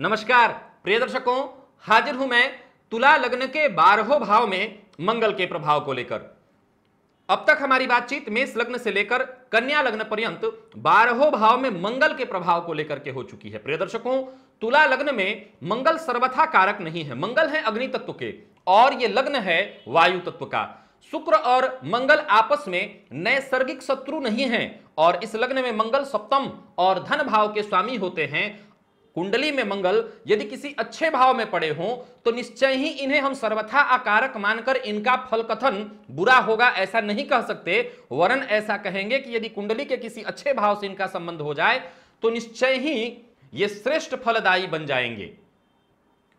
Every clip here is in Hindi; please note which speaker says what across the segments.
Speaker 1: नमस्कार प्रिय दर्शकों हाजिर हूं मैं तुला लग्न के बारहों भाव में मंगल के प्रभाव को लेकर अब तक हमारी बातचीत मेष लग्न से लेकर कन्या लग्न पर्यंत बारहों भाव में मंगल के प्रभाव को लेकर के हो चुकी है प्रिय दर्शकों तुला लग्न में मंगल सर्वथा कारक नहीं है मंगल है अग्नि तत्व के और ये लग्न है वायु तत्व का शुक्र और मंगल आपस में नैसर्गिक शत्रु नहीं हैं और इस लग्न में मंगल सप्तम और धन भाव के स्वामी होते हैं कुंडली में मंगल यदि किसी अच्छे भाव में पड़े हों तो निश्चय ही इन्हें हम सर्वथा आकारक मानकर इनका फल कथन बुरा होगा ऐसा नहीं कह सकते वरन ऐसा कहेंगे कि यदि कुंडली के किसी अच्छे भाव से इनका संबंध हो जाए तो निश्चय ही ये श्रेष्ठ फलदायी बन जाएंगे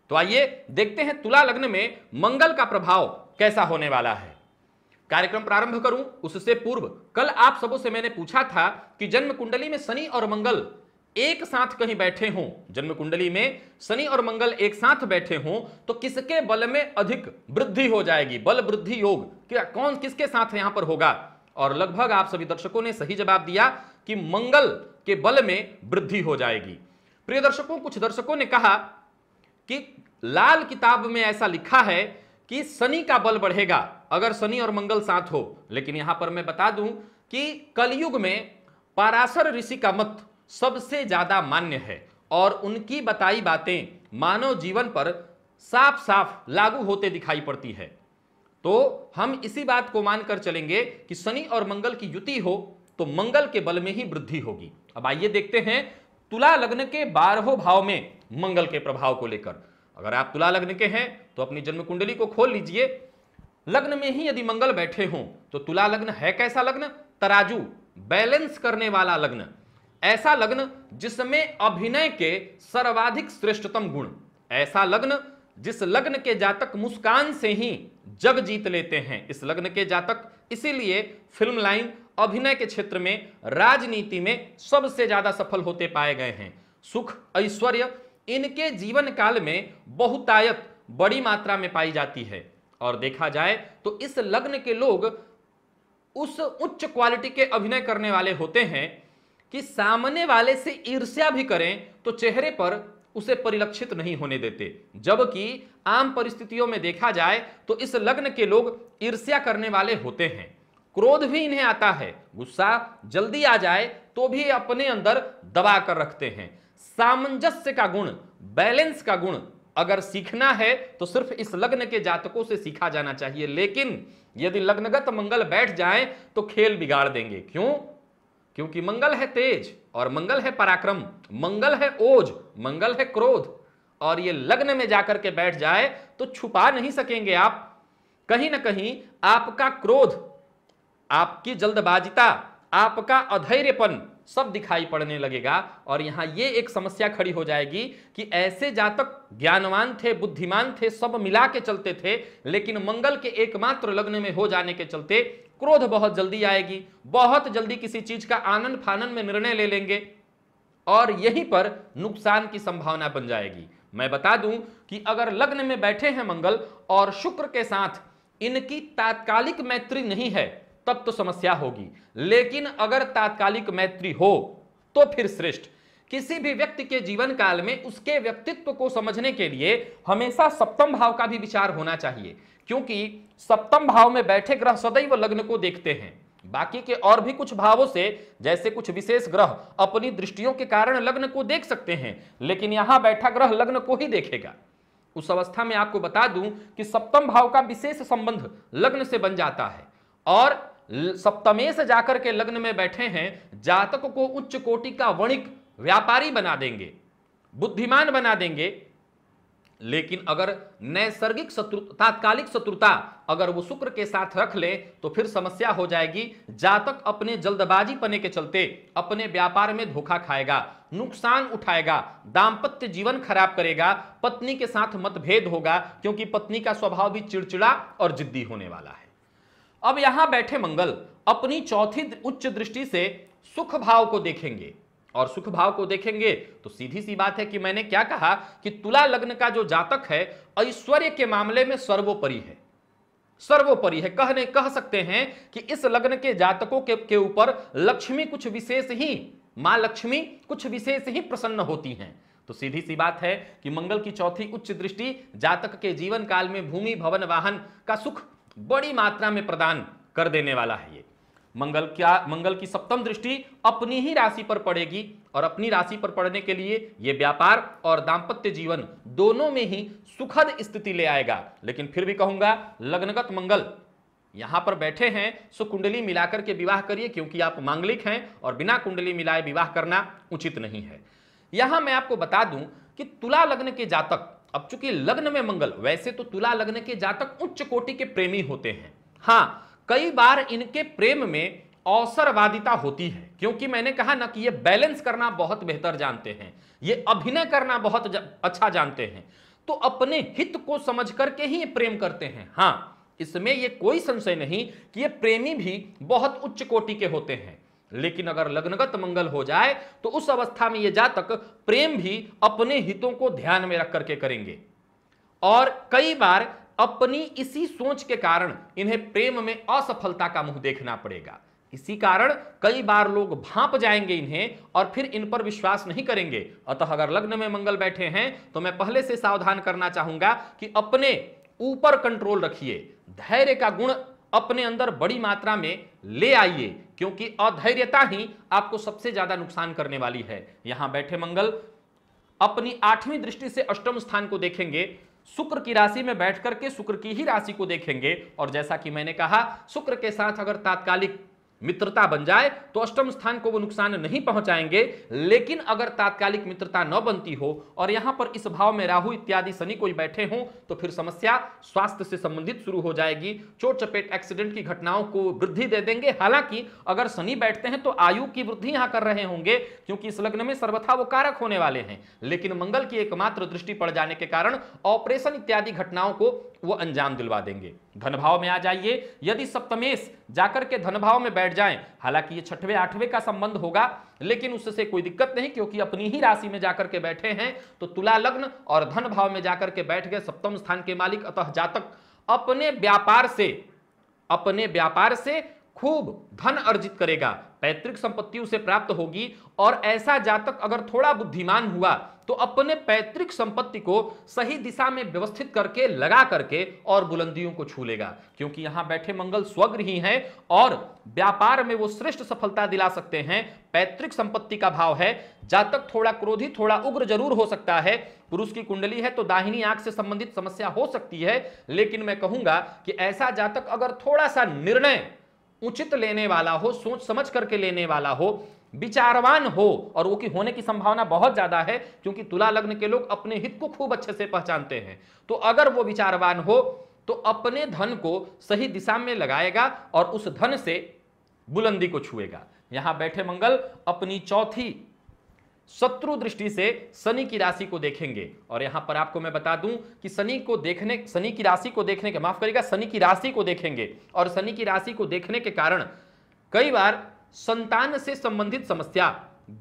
Speaker 1: तो आइए देखते हैं तुला लग्न में मंगल का प्रभाव कैसा होने वाला है कार्यक्रम प्रारंभ करूं उससे पूर्व कल आप सबों से मैंने पूछा था कि जन्म कुंडली में शनि और मंगल एक साथ कहीं बैठे हों जन्म कुंडली में शनि और मंगल एक साथ बैठे हों तो किसके बल में अधिक वृद्धि हो जाएगी बल वृद्धि योग क्या कौन किसके साथ यहां पर होगा और लगभग आप सभी दर्शकों ने सही जवाब दिया कि मंगल के बल में वृद्धि हो जाएगी प्रिय दर्शकों कुछ दर्शकों ने कहा कि लाल किताब में ऐसा लिखा है कि शनि का बल बढ़ेगा अगर शनि और मंगल साथ हो लेकिन यहां पर मैं बता दूं कि कलयुग में पाराशर ऋषि का मत सबसे ज्यादा मान्य है और उनकी बताई बातें मानव जीवन पर साफ साफ लागू होते दिखाई पड़ती है तो हम इसी बात को मानकर चलेंगे कि शनि और मंगल की युति हो तो मंगल के बल में ही वृद्धि होगी अब आइए देखते हैं तुला लग्न के बारहों भाव में मंगल के प्रभाव को लेकर अगर आप तुला लग्न के हैं तो अपनी जन्म कुंडली को खोल लीजिए लग्न में ही यदि मंगल बैठे हों तो तुला लग्न है कैसा लग्न तराजू बैलेंस करने वाला लग्न ऐसा लग्न जिसमें अभिनय के सर्वाधिक श्रेष्ठतम गुण ऐसा लग्न जिस लग्न के जातक मुस्कान से ही जग जीत लेते हैं इस लग्न के जातक इसीलिए फिल्म लाइन अभिनय के क्षेत्र में राजनीति में सबसे ज्यादा सफल होते पाए गए हैं सुख ऐश्वर्य इनके जीवन काल में बहुतायत बड़ी मात्रा में पाई जाती है और देखा जाए तो इस लग्न के लोग उस उच्च क्वालिटी के अभिनय करने वाले होते हैं कि सामने वाले से ईर्ष्या भी करें तो चेहरे पर उसे परिलक्षित नहीं होने देते जबकि आम परिस्थितियों में देखा जाए तो इस लग्न के लोग ईर्ष्या करने वाले होते हैं क्रोध भी इन्हें आता है गुस्सा जल्दी आ जाए तो भी अपने अंदर दबा कर रखते हैं सामंजस्य का गुण बैलेंस का गुण अगर सीखना है तो सिर्फ इस लग्न के जातकों से सीखा जाना चाहिए लेकिन यदि लग्नगत मंगल बैठ जाए तो खेल बिगाड़ देंगे क्यों क्योंकि मंगल है तेज और मंगल है पराक्रम मंगल है ओज मंगल है क्रोध और ये लग्न में जाकर के बैठ जाए तो छुपा नहीं सकेंगे आप कहीं ना कहीं आपका क्रोध आपकी जल्दबाजिता आपका अधैर्यपन सब दिखाई पड़ने लगेगा और यहाँ ये एक समस्या खड़ी हो जाएगी कि ऐसे जातक ज्ञानवान थे बुद्धिमान थे सब मिला के चलते थे लेकिन मंगल के एकमात्र लग्न में हो जाने के चलते क्रोध बहुत जल्दी आएगी बहुत जल्दी किसी चीज का आनंद फानन में निर्णय ले लेंगे और यहीं पर नुकसान की संभावना बन जाएगी मैं बता दूं कि अगर लग्न में बैठे हैं मंगल और शुक्र के साथ इनकी तात्कालिक मैत्री नहीं है तब तो समस्या होगी लेकिन अगर तात्कालिक मैत्री हो तो फिर श्रेष्ठ किसी भी व्यक्ति के जीवन काल में उसके व्यक्तित्व को समझने के लिए हमेशा सप्तम भाव का भी विचार होना चाहिए क्योंकि सप्तम भाव में बैठे ग्रह सदैव लग्न को देखते हैं बाकी के और भी कुछ भावों से जैसे कुछ विशेष ग्रह अपनी दृष्टियों के कारण लग्न को देख सकते हैं लेकिन यहां बैठा ग्रह लग्न को ही देखेगा उस अवस्था में आपको बता दूं कि सप्तम भाव का विशेष संबंध लग्न से बन जाता है और सप्तमेश जाकर के लग्न में बैठे हैं जातक को उच्च कोटि का वणिक व्यापारी बना देंगे बुद्धिमान बना देंगे लेकिन अगर नैसर्गिक शत्रु तात्कालिक शत्रुता अगर वो शुक्र के साथ रख ले तो फिर समस्या हो जाएगी जातक अपने जल्दबाजी पने के चलते अपने व्यापार में धोखा खाएगा नुकसान उठाएगा दाम्पत्य जीवन खराब करेगा पत्नी के साथ मतभेद होगा क्योंकि पत्नी का स्वभाव भी चिड़चिड़ा और जिद्दी होने वाला है अब यहां बैठे मंगल अपनी चौथी उच्च दृष्टि से सुख भाव को देखेंगे और सुख भाव को देखेंगे तो सीधी सी बात है कि मैंने क्या कहा कि तुला लग्न का जो जातक है ऐश्वर्य के मामले में सर्वोपरि है सर्वोपरि है कहने कह सकते हैं कि इस लग्न के जातकों के ऊपर लक्ष्मी कुछ विशेष ही मां लक्ष्मी कुछ विशेष ही प्रसन्न होती हैं तो सीधी सी बात है कि मंगल की चौथी उच्च दृष्टि जातक के जीवन काल में भूमि भवन वाहन का सुख बड़ी मात्रा में प्रदान कर देने वाला है ये मंगल क्या मंगल की सप्तम दृष्टि अपनी ही राशि पर पड़ेगी और अपनी राशि पर पड़ने के लिए यह व्यापार और दाम्पत्य जीवन दोनों में ही सुखद स्थिति ले आएगा लेकिन फिर भी कहूंगा लग्नगत मंगल यहां पर बैठे हैं सो कुंडली मिलाकर के विवाह करिए क्योंकि आप मांगलिक हैं और बिना कुंडली मिलाए विवाह करना उचित नहीं है यहां मैं आपको बता दूं कि तुला लग्न के जातक अब चूंकि लग्न में मंगल वैसे तो तुला लग्न के जातक उच्च कोटि के प्रेमी होते हैं हाँ कई बार इनके प्रेम में अवसरवादिता होती है क्योंकि मैंने कहा ना कि ये बैलेंस करना बहुत बेहतर जानते हैं ये अभिनय करना बहुत जा, अच्छा जानते हैं तो अपने हित को समझ करके ही प्रेम करते हैं हाँ इसमें ये कोई संशय नहीं कि ये प्रेमी भी बहुत उच्च कोटि के होते हैं लेकिन अगर लग्नगत मंगल हो जाए तो उस अवस्था में ये जातक प्रेम भी अपने हितों को ध्यान में रख करके करेंगे और कई बार अपनी इसी सोच के कारण इन्हें प्रेम में असफलता का मुंह देखना पड़ेगा इसी कारण कई बार लोग भाप जाएंगे इन्हें और फिर इन पर विश्वास नहीं करेंगे अतः अगर लग्न में मंगल बैठे हैं तो मैं पहले से सावधान करना चाहूंगा कि अपने ऊपर कंट्रोल रखिए धैर्य का गुण अपने अंदर बड़ी मात्रा में ले आइए क्योंकि अधैर्यता ही आपको सबसे ज्यादा नुकसान करने वाली है यहां बैठे मंगल अपनी आठवीं दृष्टि से अष्टम स्थान को देखेंगे शुक्र की राशि में बैठ करके शुक्र की ही राशि को देखेंगे और जैसा कि मैंने कहा शुक्र के साथ अगर तात्कालिक मित्रता बन जाए तो अष्टम स्थान को वो नुकसान नहीं पहुंचाएंगे लेकिन अगर तात्कालिक मित्रता न बनती हो और यहां पर इस भाव में राहु इत्यादि शनि कोई बैठे हों तो फिर समस्या स्वास्थ्य से संबंधित शुरू हो जाएगी चोट चपेट एक्सीडेंट की घटनाओं को वृद्धि दे देंगे हालांकि अगर शनि बैठते हैं तो आयु की वृद्धि यहां कर रहे होंगे क्योंकि इस लग्न में सर्वथा वो कारक होने वाले हैं लेकिन मंगल की एकमात्र दृष्टि पड़ जाने के कारण ऑपरेशन इत्यादि घटनाओं को वो अंजाम दिलवा देंगे धनभाव में आ जाइए यदि सप्तमेश जाकर के धनभाव में बैठ जाएं हालांकि ये छठवें आठवें का संबंध होगा लेकिन उससे कोई दिक्कत नहीं क्योंकि अपनी ही राशि में जाकर के बैठे हैं तो तुला लग्न और धन भाव में जाकर के बैठ गए सप्तम स्थान के मालिक अतः जातक अपने व्यापार से अपने व्यापार से खूब धन अर्जित करेगा पैतृक संपत्ति उसे प्राप्त होगी और ऐसा जातक अगर थोड़ा बुद्धिमान हुआ तो अपने पैतृक संपत्ति को सही दिशा में व्यवस्थित करके लगा करके और बुलंदियों को छू लेगा क्योंकि यहां बैठे मंगल स्वग्र ही हैं और व्यापार में वो श्रेष्ठ सफलता दिला सकते हैं पैतृक संपत्ति का भाव है जातक थोड़ा क्रोधी थोड़ा उग्र जरूर हो सकता है पुरुष की कुंडली है तो दाहिनी आंख से संबंधित समस्या हो सकती है लेकिन मैं कहूंगा कि ऐसा जातक अगर थोड़ा सा निर्णय उचित लेने वाला हो सोच समझ करके लेने वाला हो विचारवान हो और वो की होने की संभावना बहुत ज्यादा है क्योंकि तुला लग्न के लोग अपने हित को खूब अच्छे से पहचानते हैं तो अगर वो विचारवान हो तो अपने धन को सही दिशा में लगाएगा और उस धन से बुलंदी को छुएगा यहां बैठे मंगल अपनी चौथी शत्रु दृष्टि से शनि की राशि को देखेंगे और यहां पर आपको मैं बता दूं कि शनि को देखने शनि की राशि को देखने के माफ करिएगा शनि की राशि को देखेंगे और शनि की राशि को देखने के कारण कई बार संतान से संबंधित समस्या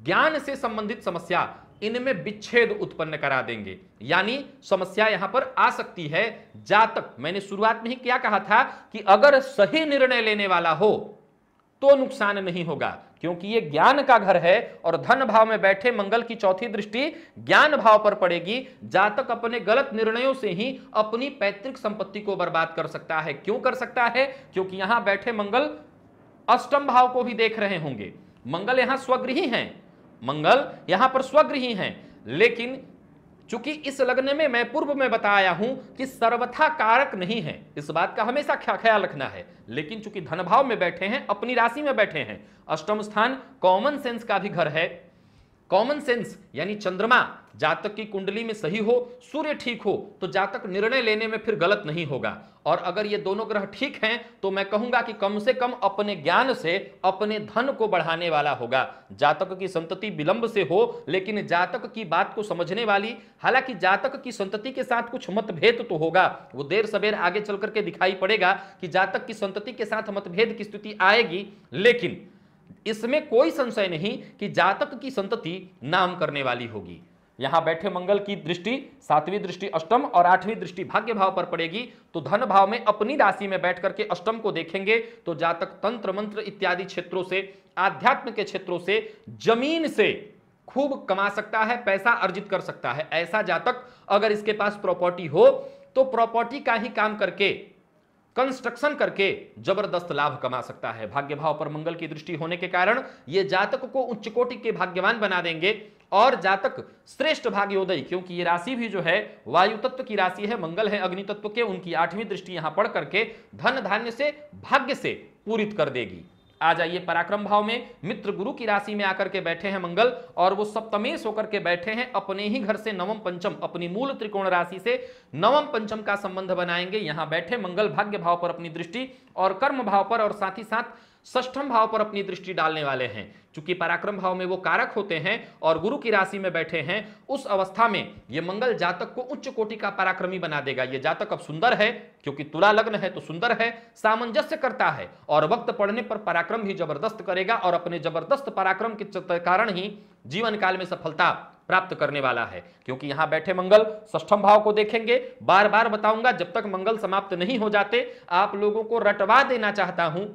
Speaker 1: ज्ञान से संबंधित समस्या इनमें विच्छेद उत्पन्न करा देंगे यानी समस्या यहां पर आ सकती है जातक मैंने शुरुआत में ही क्या कहा था कि अगर सही निर्णय लेने वाला हो तो नुकसान नहीं होगा क्योंकि ये ज्ञान का घर है और धन भाव में बैठे मंगल की चौथी दृष्टि ज्ञान भाव पर पड़ेगी जातक अपने गलत निर्णयों से ही अपनी पैतृक संपत्ति को बर्बाद कर सकता है क्यों कर सकता है क्योंकि यहां बैठे मंगल अष्टम भाव को भी देख रहे होंगे मंगल यहां स्वग्रही हैं मंगल यहां पर स्वग्रही हैं लेकिन चूंकि इस लग्न में मैं पूर्व में बताया हूं कि सर्वथा कारक नहीं है इस बात का हमेशा ख्याल रखना है लेकिन चूंकि धन भाव में बैठे हैं अपनी राशि में बैठे हैं अष्टम स्थान कॉमन सेंस का भी घर है कॉमन सेंस यानी चंद्रमा जातक की कुंडली में सही हो सूर्य ठीक हो तो जातक निर्णय लेने में फिर गलत नहीं होगा और अगर ये दोनों ग्रह ठीक हैं तो मैं कहूंगा कि कम से कम अपने ज्ञान से अपने धन को बढ़ाने वाला होगा जातक की संतति विलंब से हो लेकिन जातक की बात को समझने वाली हालांकि जातक की संतति के साथ कुछ मतभेद तो होगा वो देर सवेर आगे चल करके दिखाई पड़ेगा कि जातक की संतति के साथ मतभेद की स्थिति आएगी लेकिन इसमें कोई संशय नहीं कि जातक की संतति नाम करने वाली होगी यहां बैठे मंगल की दृष्टि सातवीं दृष्टि अष्टम और आठवीं दृष्टि भाग्य भाव पर पड़ेगी तो धन भाव में अपनी राशि में बैठ करके अष्टम को देखेंगे तो जातक तंत्र मंत्र इत्यादि क्षेत्रों से आध्यात्म के क्षेत्रों से जमीन से खूब कमा सकता है पैसा अर्जित कर सकता है ऐसा जातक अगर इसके पास प्रॉपर्टी हो तो प्रॉपर्टी का ही काम करके कंस्ट्रक्शन करके जबरदस्त लाभ कमा सकता है भाग्य भाव पर मंगल की दृष्टि होने के कारण ये जातक को उच्च कोटि के भाग्यवान बना देंगे और जातक श्रेष्ठ भाग्योदय क्योंकि ये राशि भी जो है वायु तत्व की राशि है मंगल है अग्नि तत्व के उनकी आठवीं दृष्टि यहां पढ़ करके धन धान्य से भाग्य से पूरित कर देगी आ जाइए पराक्रम भाव में मित्र गुरु की राशि में आकर के बैठे हैं मंगल और वो सप्तमेश होकर के बैठे हैं अपने ही घर से नवम पंचम अपनी मूल त्रिकोण राशि से नवम पंचम का संबंध बनाएंगे यहां बैठे मंगल भाग्य भाव पर अपनी दृष्टि और कर्म भाव पर और साथ ही साथ सष्ठम भाव पर अपनी दृष्टि डालने वाले हैं चूंकि पराक्रम भाव में वो कारक होते हैं और गुरु की राशि में बैठे हैं उस अवस्था में ये मंगल जातक को उच्च कोटि का पराक्रमी बना देगा ये जातक अब सुंदर है क्योंकि तुला लग्न है तो सुंदर है सामंजस्य करता है और वक्त पढ़ने पर पराक्रम भी जबरदस्त करेगा और अपने जबरदस्त पराक्रम के कारण ही जीवन काल में सफलता प्राप्त करने वाला है क्योंकि यहां बैठे मंगल सष्टम भाव को देखेंगे बार बार बताऊंगा जब तक मंगल समाप्त नहीं हो जाते आप लोगों को रटवा देना चाहता हूं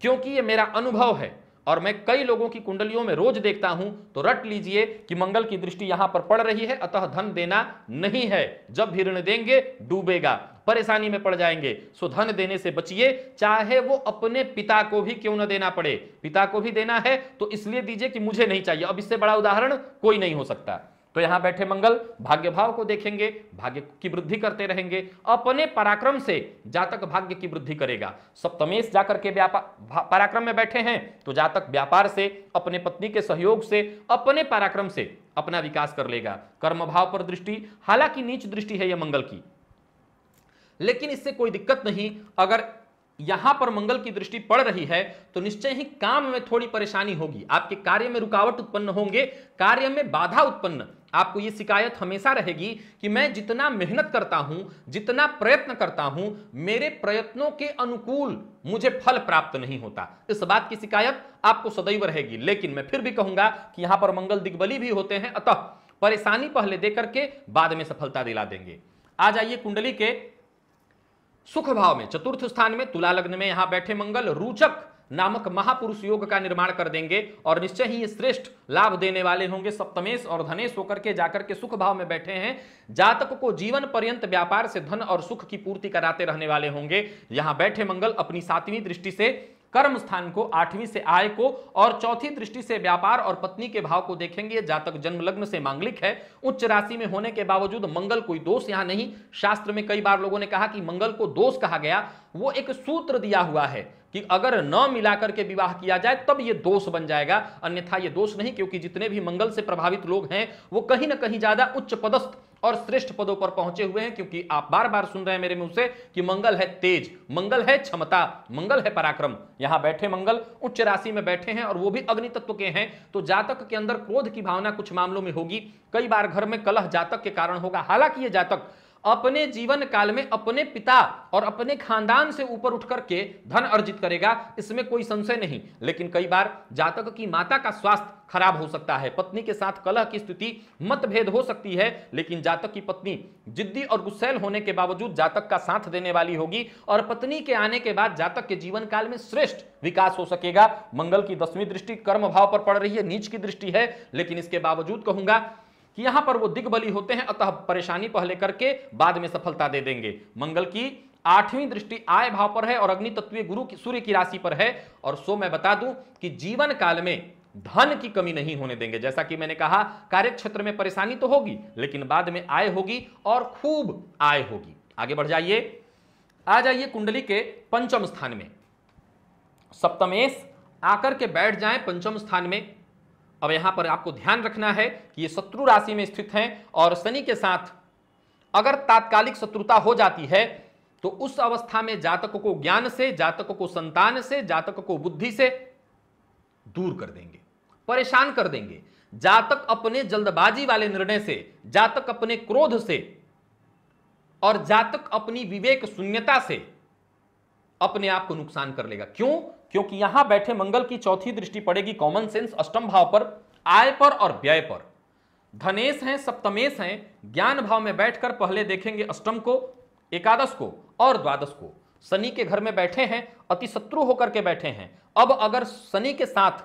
Speaker 1: क्योंकि ये मेरा अनुभव है और मैं कई लोगों की कुंडलियों में रोज देखता हूं तो रट लीजिए कि मंगल की दृष्टि यहां पर पड़ रही है अतः धन देना नहीं है जब भी ऋण देंगे डूबेगा परेशानी में पड़ जाएंगे सो धन देने से बचिए चाहे वो अपने पिता को भी क्यों ना देना पड़े पिता को भी देना है तो इसलिए दीजिए कि मुझे नहीं चाहिए अब इससे बड़ा उदाहरण कोई नहीं हो सकता तो यहां बैठे मंगल भाग्य भाव को देखेंगे भाग्य की वृद्धि करते रहेंगे अपने पराक्रम से जातक भाग्य की वृद्धि करेगा सप्तमेश जाकर के व्यापार पराक्रम में बैठे हैं तो जातक व्यापार से अपने पत्नी के सहयोग से अपने पराक्रम से अपना विकास कर लेगा कर्म भाव पर दृष्टि हालांकि नीच दृष्टि है यह मंगल की लेकिन इससे कोई दिक्कत नहीं अगर यहां पर मंगल की दृष्टि पड़ रही है तो निश्चय ही काम में थोड़ी परेशानी होगी आपके कार्य में रुकावट उत्पन्न होंगे कार्य में बाधा उत्पन्न आपको ये शिकायत हमेशा रहेगी कि मैं जितना मेहनत करता हूं जितना प्रयत्न करता हूं मेरे प्रयत्नों के अनुकूल मुझे फल प्राप्त नहीं होता इस बात की शिकायत आपको सदैव रहेगी लेकिन मैं फिर भी कहूंगा कि यहां पर मंगल दिग्बली भी होते हैं अतः परेशानी पहले देकर के बाद में सफलता दिला देंगे आ जाइए कुंडली के सुख भाव में चतुर्थ स्थान में तुला लग्न में यहां बैठे मंगल रूचक नामक महापुरुष योग का निर्माण कर देंगे और निश्चय ही ये श्रेष्ठ लाभ देने वाले होंगे सप्तमेश और धनेश होकर के जाकर के सुख भाव में बैठे हैं जातक को जीवन पर्यंत व्यापार से धन और सुख की पूर्ति कराते रहने वाले होंगे यहां बैठे मंगल अपनी सातवीं दृष्टि से कर्म स्थान को आठवीं से आय को और चौथी दृष्टि से व्यापार और पत्नी के भाव को देखेंगे जातक जन्म लग्न से मांगलिक है उच्च राशि में होने के बावजूद मंगल कोई दोष यहाँ नहीं शास्त्र में कई बार लोगों ने कहा कि मंगल को दोष कहा गया वो एक सूत्र दिया हुआ है कि अगर न मिलाकर के विवाह किया जाए तब ये दोष बन जाएगा अन्यथा ये दोष नहीं क्योंकि जितने भी मंगल से प्रभावित लोग हैं वो कहीं ना कहीं ज्यादा उच्च पदस्थ और श्रेष्ठ पदों पर पहुंचे हुए हैं क्योंकि आप बार बार सुन रहे हैं मेरे मुंह से कि मंगल है तेज मंगल है क्षमता मंगल है पराक्रम यहां बैठे मंगल उच्च राशि में बैठे हैं और वो भी अग्नि तत्व के हैं तो जातक के अंदर क्रोध की भावना कुछ मामलों में होगी कई बार घर में कलह जातक के कारण होगा हालांकि ये जातक अपने जीवन काल में अपने पिता और अपने खानदान से ऊपर उठ करके धन अर्जित करेगा इसमें कोई संशय नहीं लेकिन कई बार जातक की माता का स्वास्थ्य खराब हो सकता है पत्नी के साथ कलह की स्थिति मतभेद हो सकती है लेकिन जातक की पत्नी जिद्दी और गुस्सेल होने के बावजूद जातक का साथ देने वाली होगी और पत्नी के आने के बाद जातक के जीवन काल में श्रेष्ठ विकास हो सकेगा मंगल की दसवीं दृष्टि कर्म भाव पर पड़ रही है नीच की दृष्टि है लेकिन इसके बावजूद कहूंगा कि यहां पर वो दिग्बली होते हैं अतः परेशानी पहले करके बाद में सफलता दे देंगे मंगल की आठवीं दृष्टि आय भाव पर है और अग्नि तत्व गुरु की सूर्य की राशि पर है और सो मैं बता दूं कि जीवन काल में धन की कमी नहीं होने देंगे जैसा कि मैंने कहा कार्य क्षेत्र में परेशानी तो होगी लेकिन बाद में आय होगी और खूब आय होगी आगे बढ़ जाइए आ जाइए कुंडली के पंचम स्थान में सप्तमेश आकर के बैठ जाए पंचम स्थान में अब यहां पर आपको ध्यान रखना है कि ये शत्रु राशि में स्थित हैं और शनि के साथ अगर तात्कालिक शत्रुता हो जाती है तो उस अवस्था में जातक को ज्ञान से जातक को संतान से जातक को बुद्धि से दूर कर देंगे परेशान कर देंगे जातक अपने जल्दबाजी वाले निर्णय से जातक अपने क्रोध से और जातक अपनी विवेक शून्यता से अपने आप को नुकसान कर लेगा क्यों क्योंकि यहां बैठे मंगल की चौथी दृष्टि पड़ेगी कॉमन सेंस अष्टम भाव पर आय पर और व्यय पर धनेश हैं सप्तमेश हैं ज्ञान भाव में बैठकर पहले देखेंगे अष्टम को एकादश को और द्वादश को शनि के घर में बैठे हैं अति शत्रु होकर के बैठे हैं अब अगर शनि के साथ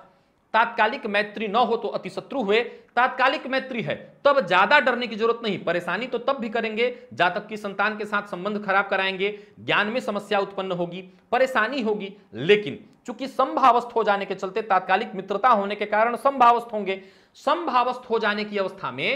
Speaker 1: तात्कालिक मैत्री न हो तो अति शत्रु हुए तात्कालिक मैत्री है तब ज्यादा डरने की जरूरत नहीं परेशानी तो तब भी करेंगे जातक की संतान के साथ संबंध खराब कराएंगे ज्ञान में समस्या उत्पन्न होगी परेशानी होगी लेकिन चूंकि संभावस्थ हो जाने के चलते तात्कालिक मित्रता होने के कारण संभावस्थ होंगे संभावस्थ हो जाने की अवस्था में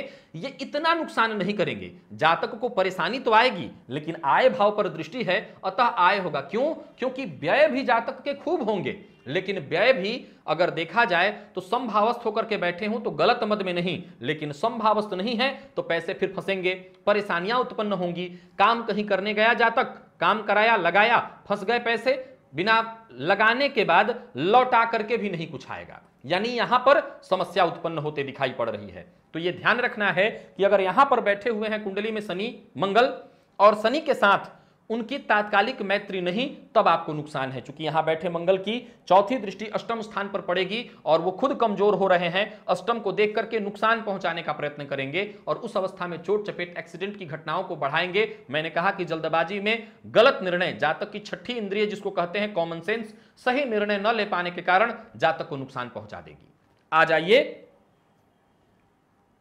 Speaker 1: ये इतना नुकसान नहीं करेंगे जातक को परेशानी तो आएगी लेकिन आय भाव पर दृष्टि है अतः आय होगा क्यों क्योंकि व्यय भी जातक के खूब होंगे लेकिन व्यय भी अगर देखा जाए तो संभावस्थ होकर के बैठे हूं तो गलत मद में नहीं लेकिन संभावस्थ नहीं है तो पैसे फिर फंसेंगे परेशानियां उत्पन्न होंगी काम कहीं करने गया जातक काम कराया लगाया फंस गए पैसे बिना लगाने के बाद लौटा करके भी नहीं कुछ आएगा यानी यहां पर समस्या उत्पन्न होते दिखाई पड़ रही है तो यह ध्यान रखना है कि अगर यहां पर बैठे हुए हैं कुंडली में शनि मंगल और शनि के साथ उनकी तात्कालिक मैत्री नहीं तब आपको नुकसान है चूंकि यहां बैठे मंगल की चौथी दृष्टि अष्टम स्थान पर पड़ेगी और वो खुद कमजोर हो रहे हैं अष्टम को देख करके नुकसान पहुंचाने का प्रयत्न करेंगे और उस अवस्था में चोट चपेट एक्सीडेंट की घटनाओं को बढ़ाएंगे मैंने कहा कि जल्दबाजी में गलत निर्णय जातक की छठी इंद्रिय जिसको कहते हैं कॉमन सेंस सही निर्णय न ले पाने के कारण जातक को नुकसान पहुंचा देगी आ जाइए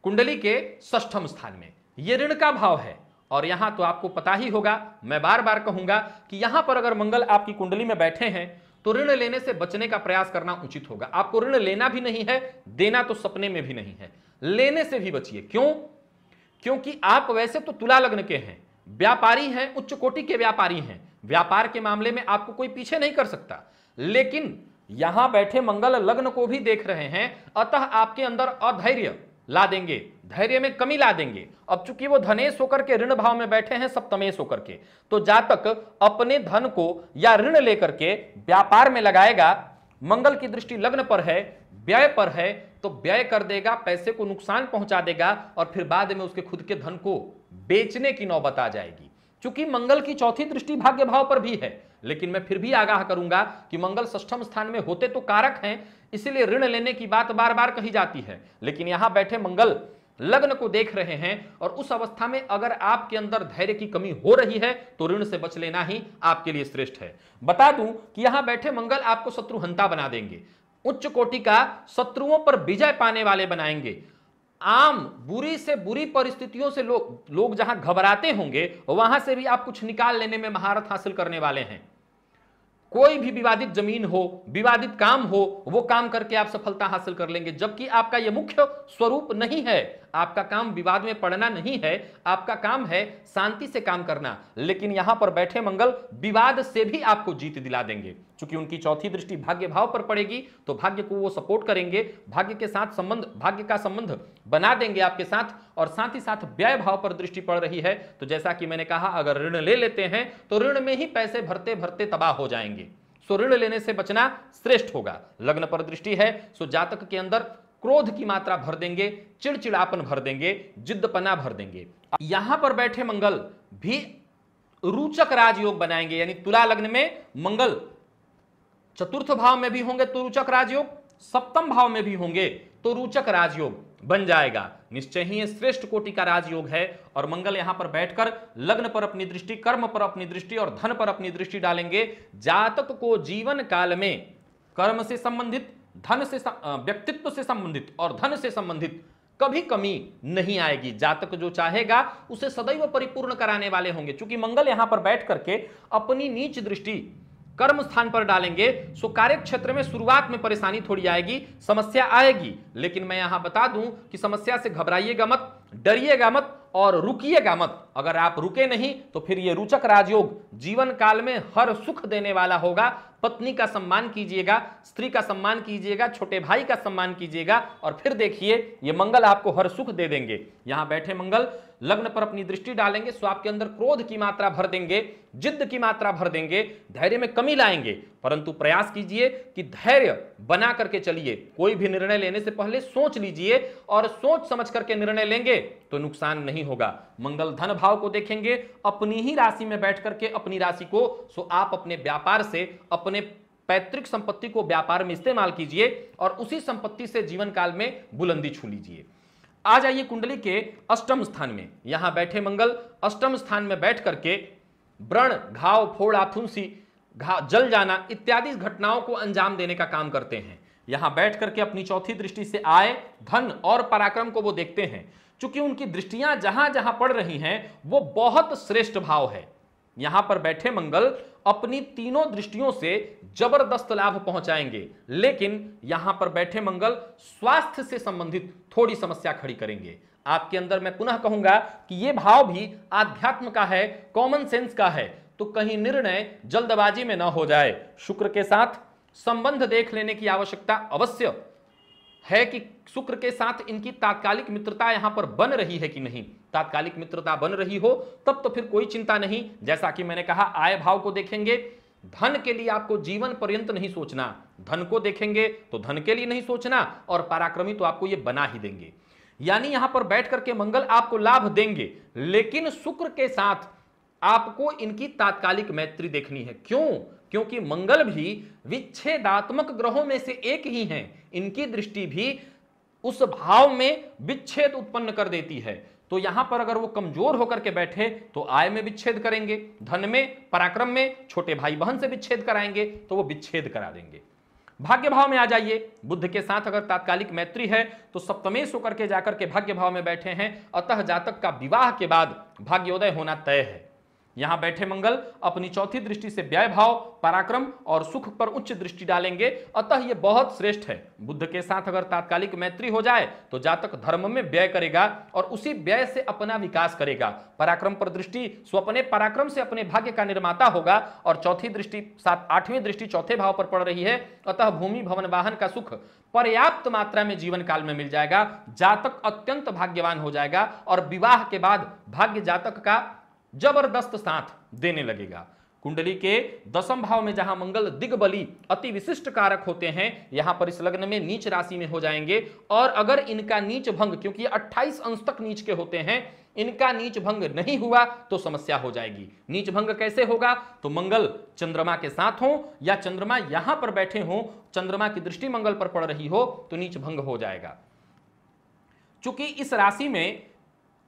Speaker 1: कुंडली के ष्ठम स्थान में यह ऋण का भाव है और यहाँ तो आपको पता ही होगा मैं बार बार कहूंगा कि यहाँ पर अगर मंगल आपकी कुंडली में बैठे हैं तो ऋण लेने से बचने का प्रयास करना उचित होगा आपको ऋण लेना भी नहीं है देना तो सपने में भी नहीं है लेने से भी बचिए क्यों क्योंकि आप वैसे तो तुला लग्न के हैं व्यापारी हैं उच्च कोटि के व्यापारी हैं व्यापार के मामले में आपको कोई पीछे नहीं कर सकता लेकिन यहां बैठे मंगल लग्न को भी देख रहे हैं अतः आपके अंदर अधैर्य ला देंगे धैर्य में कमी ला देंगे अब चूंकि वो धनेश होकर के ऋण भाव में बैठे हैं सप्तमेश होकर के तो जातक अपने धन को या ऋण लेकर के व्यापार में लगाएगा मंगल की दृष्टि लग्न पर है व्यय पर है तो व्यय कर देगा पैसे को नुकसान पहुंचा देगा और फिर बाद में उसके खुद के धन को बेचने की नौबत आ जाएगी चूंकि मंगल की चौथी दृष्टि भाग्य भाव पर भी है लेकिन मैं फिर भी आगाह करूंगा कि मंगल सष्टम स्थान में होते तो कारक हैं इसीलिए ऋण लेने की बात बार बार कही जाती है लेकिन यहां बैठे मंगल लग्न को देख रहे हैं और उस अवस्था में अगर आपके अंदर धैर्य की कमी हो रही है तो ऋण से बच लेना ही आपके लिए श्रेष्ठ है बता दूं कि यहां बैठे मंगल आपको शत्रुहंता बना देंगे उच्च कोटि का शत्रुओं पर विजय पाने वाले बनाएंगे आम बुरी से बुरी परिस्थितियों से लोग लोग जहां घबराते होंगे वहां से भी आप कुछ निकाल लेने में महारत हासिल करने वाले हैं कोई भी विवादित जमीन हो विवादित काम हो वो काम करके आप सफलता हासिल कर लेंगे जबकि आपका यह मुख्य स्वरूप नहीं है आपका काम विवाद में पड़ना नहीं है आपका काम है शांति से काम करना लेकिन यहां पर बैठे मंगल विवाद से भी आपको जीत दिला देंगे क्योंकि उनकी चौथी दृष्टि भाग्य भाव पर पड़ेगी तो भाग्य को वो सपोर्ट करेंगे भाग्य के साथ संबंध भाग्य का संबंध बना देंगे आपके साथ और साथ ही साथ व्यय भाव पर दृष्टि पड़ रही है तो जैसा कि मैंने कहा अगर ऋण ले लेते हैं तो ऋण में ही पैसे भरते भरते तबाह हो जाएंगे ऋण लेने से बचना श्रेष्ठ होगा लग्न पर दृष्टि है सो जातक के अंदर क्रोध की मात्रा भर देंगे चिड़चिड़ापन भर देंगे जिद्दपना भर देंगे यहां पर बैठे मंगल भी रूचक राजयोग बनाएंगे यानी तुला लग्न में मंगल चतुर्थ भाव में भी होंगे तो रूचक राजयोग सप्तम भाव में भी होंगे तो रूचक राजयोग बन जाएगा निश्चय ही श्रेष्ठ कोटि का राजयोग है और मंगल यहां पर बैठकर लग्न पर अपनी दृष्टि कर्म पर अपनी दृष्टि और धन पर अपनी दृष्टि डालेंगे जातक को जीवन काल में कर्म से संबंधित धन से व्यक्तित्व से संबंधित और धन से संबंधित कभी कमी नहीं आएगी जातक जो चाहेगा उसे सदैव परिपूर्ण कराने वाले होंगे क्योंकि मंगल यहां पर बैठ करके अपनी नीच दृष्टि कर्म स्थान पर डालेंगे सो कार्य क्षेत्र में शुरुआत में परेशानी थोड़ी आएगी समस्या आएगी लेकिन मैं यहां बता दूं कि समस्या से घबराइएगा मत डरिएगा मत और रुकिएगा मत अगर आप रुके नहीं तो फिर ये रुचक राजयोग जीवन काल में हर सुख देने वाला होगा पत्नी का सम्मान कीजिएगा स्त्री का सम्मान कीजिएगा छोटे भाई का सम्मान कीजिएगा और फिर देखिए ये मंगल आपको हर सुख दे देंगे यहां बैठे मंगल लग्न पर अपनी दृष्टि डालेंगे सो आपके अंदर क्रोध की मात्रा भर देंगे जिद्द की मात्रा भर देंगे धैर्य में कमी लाएंगे परंतु प्रयास कीजिए कि धैर्य बना करके चलिए कोई भी निर्णय लेने से पहले सोच लीजिए और सोच समझ करके निर्णय लेंगे तो नुकसान नहीं होगा मंगल धन भाव को देखेंगे अपनी ही राशि में बैठ करके अपनी राशि को सो आप अपने व्यापार से अपने पैतृक संपत्ति को व्यापार में इस्तेमाल कीजिए और उसी संपत्ति से जीवन काल में बुलंदी छू लीजिए आ जाइए कुंडली के अष्टम स्थान में यहां बैठे मंगल अष्टम स्थान में बैठ करके व्रण घाव फोड़ा आथुंसी घा जल जाना इत्यादि घटनाओं को अंजाम देने का काम करते हैं यहां बैठ करके अपनी चौथी दृष्टि से आय धन और पराक्रम को वो देखते हैं चूंकि उनकी दृष्टियां जहां जहां पड़ रही हैं वो बहुत श्रेष्ठ भाव है यहां पर बैठे मंगल अपनी तीनों दृष्टियों से जबरदस्त लाभ पहुंचाएंगे लेकिन यहां पर बैठे मंगल स्वास्थ्य से संबंधित थोड़ी समस्या खड़ी करेंगे आपके अंदर मैं पुनः कहूंगा कि यह भाव भी आध्यात्म का है कॉमन सेंस का है तो कहीं निर्णय जल्दबाजी में ना हो जाए शुक्र के साथ संबंध देख लेने की आवश्यकता अवश्य है कि शुक्र के साथ इनकी तात्कालिक मित्रता यहां पर बन रही है कि नहीं तात्कालिक मित्रता बन रही हो तब तो फिर कोई चिंता नहीं जैसा कि मैंने कहा आय भाव को देखेंगे धन के लिए आपको जीवन पर्यंत नहीं सोचना धन को देखेंगे तो धन के लिए नहीं सोचना और पराक्रमी तो आपको ये बना ही देंगे यानी यहां पर बैठ करके मंगल आपको लाभ देंगे लेकिन शुक्र के साथ आपको इनकी तात्कालिक मैत्री देखनी है क्यों क्योंकि मंगल भी विच्छेदात्मक ग्रहों में से एक ही है इनकी दृष्टि भी उस भाव में विच्छेद उत्पन्न कर देती है तो यहां पर अगर वो कमजोर होकर के बैठे तो आय में विच्छेद करेंगे धन में पराक्रम में छोटे भाई बहन से विच्छेद कराएंगे तो वो विच्छेद करा देंगे भाग्य भाव में आ जाइए बुद्ध के साथ अगर तात्कालिक मैत्री है तो सप्तमेश होकर के जाकर के भाग्य भाव में बैठे हैं अतः जातक का विवाह के बाद भाग्योदय होना तय है यहां बैठे मंगल अपनी चौथी दृष्टि से व्यय भाव पराक्रम और सुख पर उच्च दृष्टि डालेंगे अतः यह बहुत श्रेष्ठ है बुद्ध के साथ अगर तात्कालिक मैत्री हो जाए तो जातक धर्म में व्यय करेगा और उसी व्यय से अपना विकास करेगा पराक्रम पर दृष्टि स्वप्ने पराक्रम से अपने भाग्य का निर्माता होगा और चौथी दृष्टि सात आठवीं दृष्टि चौथे भाव पर पड़ रही है अतः भूमि भवन वाहन का सुख पर्याप्त मात्रा में जीवन काल में मिल जाएगा जातक अत्यंत भाग्यवान हो जाएगा और विवाह के बाद भाग्य जातक का जबरदस्त साथ देने लगेगा कुंडली के दसम भाव में जहां मंगल दिग्बली अति विशिष्ट कारक होते हैं यहां पर इस लग्न में नीच राशि में हो जाएंगे और अगर इनका नीच भंग क्योंकि 28 अंश तक नीच के होते हैं इनका नीच भंग नहीं हुआ तो समस्या हो जाएगी नीच भंग कैसे होगा तो मंगल चंद्रमा के साथ हो या चंद्रमा यहां पर बैठे हो चंद्रमा की दृष्टि मंगल पर पड़ रही हो तो नीच भंग हो जाएगा चूंकि इस राशि में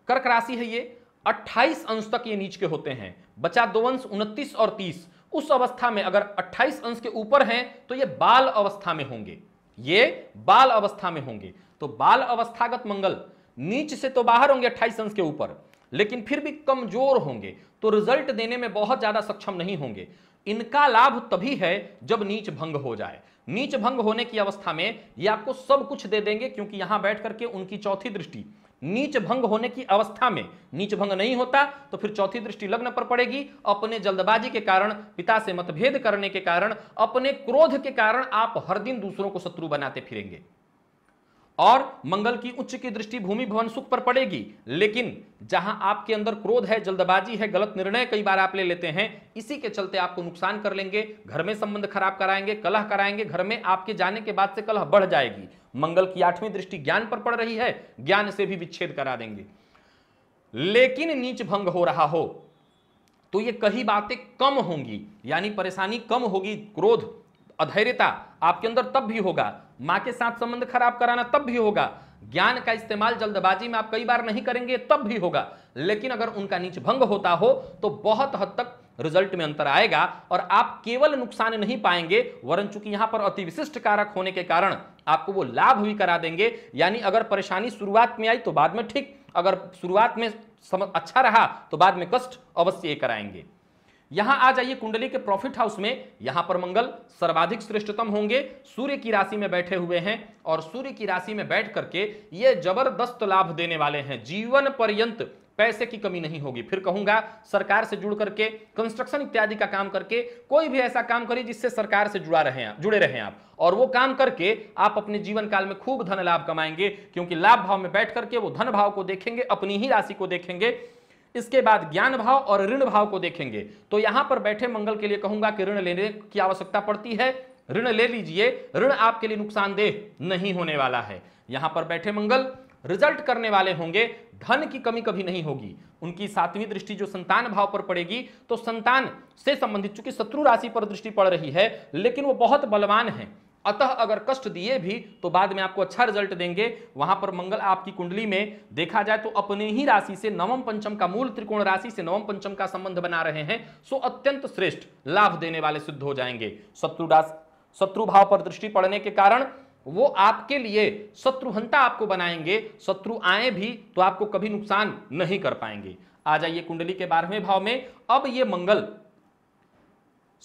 Speaker 1: कर्क राशि है ये 28 अंश तक ये नीच के होते हैं बचा दो अंश उनतीस और 30 उस अवस्था में अगर 28 अंश के ऊपर हैं तो ये बाल अवस्था में होंगे ये बाल अवस्था में होंगे तो बाल अवस्थागत मंगल नीच से तो बाहर होंगे 28 अंश के ऊपर लेकिन फिर भी कमजोर होंगे तो रिजल्ट देने में बहुत ज्यादा सक्षम नहीं होंगे इनका लाभ तभी है जब नीच भंग हो जाए नीच भंग होने की अवस्था में ये आपको सब कुछ दे देंगे क्योंकि यहां बैठ करके उनकी चौथी दृष्टि नीच भंग होने की अवस्था में नीच भंग नहीं होता तो फिर चौथी दृष्टि लग्न पर पड़ेगी अपने जल्दबाजी के कारण पिता से मतभेद करने के कारण अपने क्रोध के कारण आप हर दिन दूसरों को शत्रु बनाते फिरेंगे और मंगल की उच्च की दृष्टि भूमि भवन सुख पर पड़ेगी लेकिन जहां आपके अंदर क्रोध है जल्दबाजी है गलत निर्णय कई बार आप ले लेते हैं इसी के चलते आपको नुकसान कर लेंगे घर में संबंध खराब कराएंगे कलह कराएंगे घर में आपके जाने के बाद से कलह बढ़ जाएगी मंगल की आठवीं दृष्टि ज्ञान पर पड़ रही है ज्ञान से भी विच्छेद करा देंगे लेकिन नीच भंग हो रहा हो तो ये कही बातें कम होंगी यानी परेशानी कम होगी क्रोध अधैर्यता आपके अंदर तब भी होगा माँ के साथ संबंध खराब कराना तब भी होगा ज्ञान का इस्तेमाल जल्दबाजी में आप कई बार नहीं करेंगे तब भी होगा लेकिन अगर उनका नीच भंग होता हो तो बहुत हद तक रिजल्ट में अंतर आएगा और आप केवल नुकसान नहीं पाएंगे वरन चूंकि यहां पर अति विशिष्ट कारक होने के कारण आपको वो लाभ भी करा देंगे यानी अगर परेशानी शुरुआत में आई तो बाद में ठीक अगर शुरुआत में अच्छा रहा तो बाद में कष्ट अवश्य कराएंगे यहां आ जाइए कुंडली के प्रॉफिट हाउस में यहां पर मंगल सर्वाधिक श्रेष्ठतम होंगे सूर्य की राशि में बैठे हुए हैं और सूर्य की राशि में बैठ करके ये जबरदस्त लाभ देने वाले हैं जीवन पर्यंत पैसे की कमी नहीं होगी फिर कहूंगा सरकार से जुड़ करके कंस्ट्रक्शन इत्यादि का काम करके कोई भी ऐसा काम करिए जिससे सरकार से जुड़ा रहे जुड़े रहे आप और वो काम करके आप अपने जीवन काल में खूब धन लाभ कमाएंगे क्योंकि लाभ भाव में बैठ करके वो धन भाव को देखेंगे अपनी ही राशि को देखेंगे इसके बाद ज्ञान भाव और ऋण भाव को देखेंगे तो यहां पर बैठे मंगल के लिए कहूंगा कि ऋण लेने की आवश्यकता पड़ती है ऋण ले लीजिए ऋण आपके लिए नुकसानदेह नहीं होने वाला है यहां पर बैठे मंगल रिजल्ट करने वाले होंगे धन की कमी कभी नहीं होगी उनकी सातवीं दृष्टि जो संतान भाव पर पड़ेगी तो संतान से संबंधित चूंकि शत्रु राशि पर दृष्टि पड़ रही है लेकिन वो बहुत बलवान है अतः अगर कष्ट दिए भी तो बाद में आपको अच्छा रिजल्ट देंगे वहां पर मंगल आपकी कुंडली में देखा जाए तो अपने ही राशि से नवम पंचम का मूल त्रिकोण राशि से नवम पंचम का संबंध बना रहे हैं सो अत्यंत श्रेष्ठ लाभ देने वाले सिद्ध हो जाएंगे शत्रु शत्रु भाव पर दृष्टि पड़ने के कारण वो आपके लिए शत्रुहंता आपको बनाएंगे शत्रु आए भी तो आपको कभी नुकसान नहीं कर पाएंगे आ जाइए कुंडली के बारहवें भाव में अब ये मंगल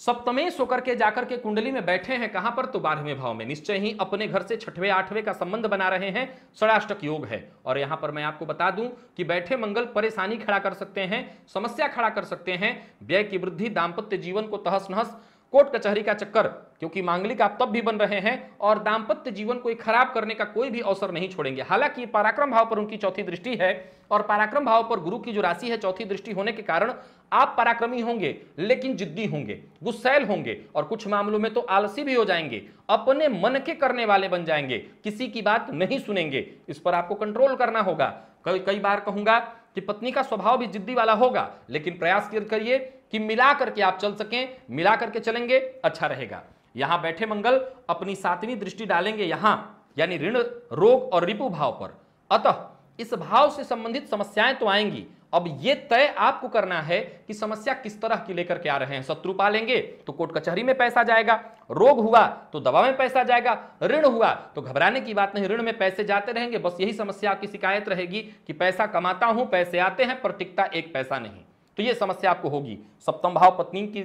Speaker 1: सप्तमेश होकर के जाकर के कुंडली में बैठे हैं कहां पर तो बारहवें भाव में निश्चय ही अपने घर से छठवें आठवें का संबंध बना रहे हैं षडाष्टक योग है और यहां पर मैं आपको बता दूं कि बैठे मंगल परेशानी खड़ा कर सकते हैं समस्या खड़ा कर सकते हैं व्यय की वृद्धि दाम्पत्य जीवन को तहस नहस कोर्ट कचहरी का चक्कर क्योंकि मांगलिक आप तब भी बन रहे हैं और दाम्पत्य जीवन को खराब करने का कोई भी अवसर नहीं छोड़ेंगे हालांकि पराक्रम भाव पर उनकी चौथी दृष्टि है और पराक्रम भाव पर गुरु की जो राशि है चौथी दृष्टि होने के कारण आप पराक्रमी होंगे लेकिन जिद्दी होंगे गुस्सैल होंगे और कुछ मामलों में तो आलसी भी हो जाएंगे अपने मन के करने वाले बन जाएंगे किसी की बात नहीं सुनेंगे इस पर आपको कंट्रोल करना होगा कई बार कहूंगा कि पत्नी का स्वभाव भी जिद्दी वाला होगा लेकिन प्रयास करिए कि मिला करके आप चल सकें मिला करके चलेंगे अच्छा रहेगा यहां बैठे मंगल अपनी सातवीं दृष्टि डालेंगे यहां यानी ऋण रोग और रिपु भाव पर अतः इस भाव से संबंधित समस्याएं तो आएंगी अब यह तय आपको करना है कि समस्या किस तरह की लेकर के आ रहे हैं शत्रु पालेंगे तो कोर्ट कचहरी में पैसा जाएगा रोग हुआ तो दवा में पैसा जाएगा ऋण हुआ तो घबराने की बात नहीं ऋण में पैसे जाते रहेंगे बस यही समस्या आपकी शिकायत रहेगी कि पैसा कमाता हूं पैसे आते हैं पर टिकता एक पैसा नहीं तो ये समस्या आपको होगी सप्तम भाव पत्नी की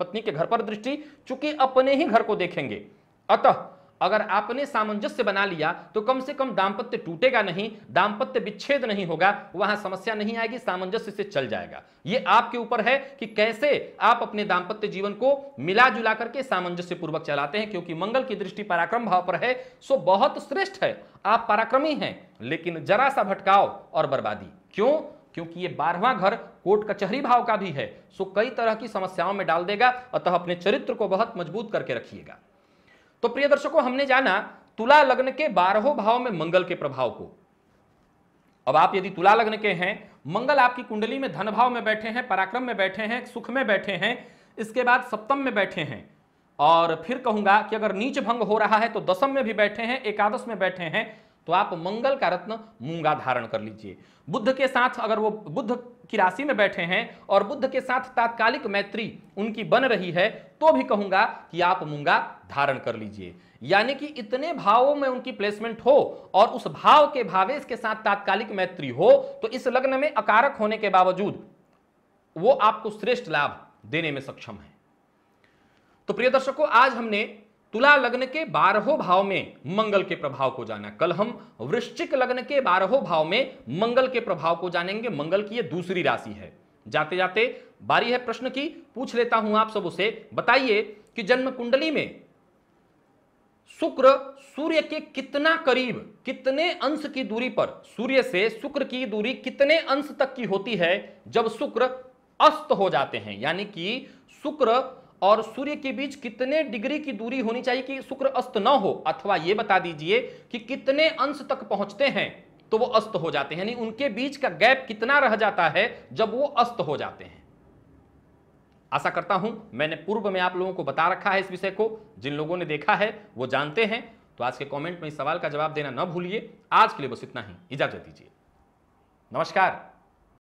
Speaker 1: पत्नी के घर पर दृष्टि चूंकि अपने ही घर को देखेंगे अतः अगर आपने सामंजस्य बना लिया तो कम से कम दाम्पत्य टूटेगा नहीं दाम्पत्य विच्छेद नहीं होगा वहां समस्या नहीं आएगी सामंजस्य से चल जाएगा ये आपके ऊपर है कि कैसे आप अपने दाम्पत्य जीवन को मिला जुला करके सामंजस्य पूर्वक चलाते हैं क्योंकि मंगल की दृष्टि पराक्रम भाव पर है सो बहुत श्रेष्ठ है आप पराक्रमी हैं लेकिन जरा सा भटकाव और बर्बादी क्यों क्योंकि ये बारहवां घर कोर्ट कचहरी भाव का भी है सो कई तरह की समस्याओं में डाल देगा अतः अपने चरित्र को बहुत मजबूत करके रखिएगा तो प्रिय दर्शकों हमने जाना तुला लग्न के बारहों भाव में मंगल के प्रभाव को अब आप यदि तुला लग्न के हैं मंगल आपकी कुंडली में धन भाव में बैठे हैं पराक्रम में बैठे हैं सुख में बैठे हैं इसके बाद सप्तम में बैठे हैं और फिर कहूंगा कि अगर नीच भंग हो रहा है तो दसम में भी बैठे हैं एकादश में बैठे हैं तो आप मंगल का रत्न मूंगा धारण कर लीजिए बुद्ध के साथ अगर वो बुद्ध की राशि में बैठे हैं और बुद्ध के साथ तात्कालिक मैत्री उनकी बन रही है तो भी कहूंगा कि आप मूंगा धारण कर लीजिए यानी कि इतने भावों में उनकी प्लेसमेंट हो और उस भाव के भावेश के साथ तात्कालिक मैत्री हो तो इस लग्न में अकारक होने के बावजूद वो आपको श्रेष्ठ लाभ देने में सक्षम है तो प्रिय दर्शकों आज हमने तुला लग्न के बारहों भाव में मंगल के प्रभाव को जाना कल हम वृश्चिक लग्न के बारहो भाव में मंगल के प्रभाव को जानेंगे मंगल की ये दूसरी राशि है जाते जाते बारी है प्रश्न की पूछ लेता हूं आप सब उसे बताइए कि जन्म कुंडली में शुक्र सूर्य के कितना करीब कितने अंश की दूरी पर सूर्य से शुक्र की दूरी कितने अंश तक की होती है जब शुक्र अस्त हो जाते हैं यानी कि शुक्र और सूर्य के बीच कितने डिग्री की दूरी होनी चाहिए कि शुक्र अस्त न हो अथवा यह बता दीजिए कि कितने अंश तक पहुंचते हैं तो वो अस्त हो जाते हैं यानी उनके बीच का गैप कितना रह जाता है जब वो अस्त हो जाते हैं आशा करता हूं मैंने पूर्व में आप लोगों को बता रखा है इस विषय को जिन लोगों ने देखा है वो जानते हैं तो आज के कमेंट में इस सवाल का जवाब देना न भूलिए आज के लिए बस इतना ही इजाजत दीजिए नमस्कार